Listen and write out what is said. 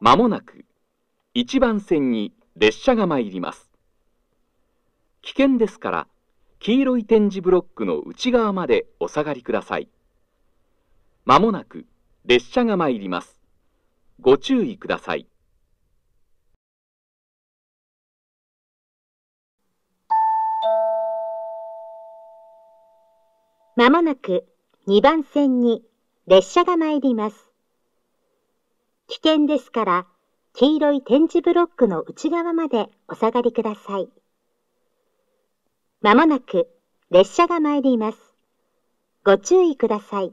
まもなく一番線に列車が参ります。危険ですから黄色い点字ブロックの内側までお下がりください。まもなく列車が参ります。ご注意ください。まもなく2番線に列車が参ります。危険ですから、黄色い点字ブロックの内側までお下がりください。まもなく列車が参ります。ご注意ください。